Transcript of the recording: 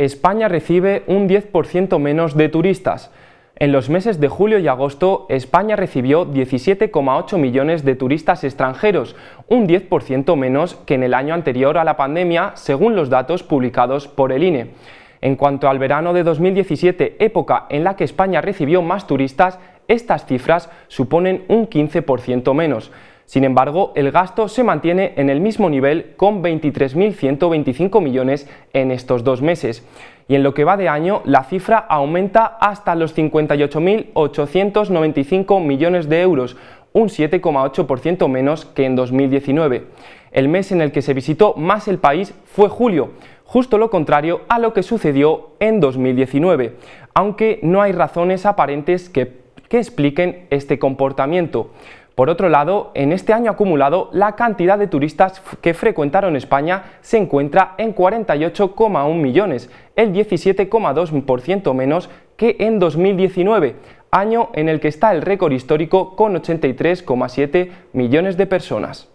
España recibe un 10% menos de turistas. En los meses de julio y agosto, España recibió 17,8 millones de turistas extranjeros, un 10% menos que en el año anterior a la pandemia, según los datos publicados por el INE. En cuanto al verano de 2017, época en la que España recibió más turistas, estas cifras suponen un 15% menos. Sin embargo, el gasto se mantiene en el mismo nivel con 23.125 millones en estos dos meses. Y en lo que va de año, la cifra aumenta hasta los 58.895 millones de euros, un 7,8% menos que en 2019. El mes en el que se visitó más el país fue julio, justo lo contrario a lo que sucedió en 2019, aunque no hay razones aparentes que, que expliquen este comportamiento. Por otro lado, en este año acumulado, la cantidad de turistas que frecuentaron España se encuentra en 48,1 millones, el 17,2% menos que en 2019, año en el que está el récord histórico con 83,7 millones de personas.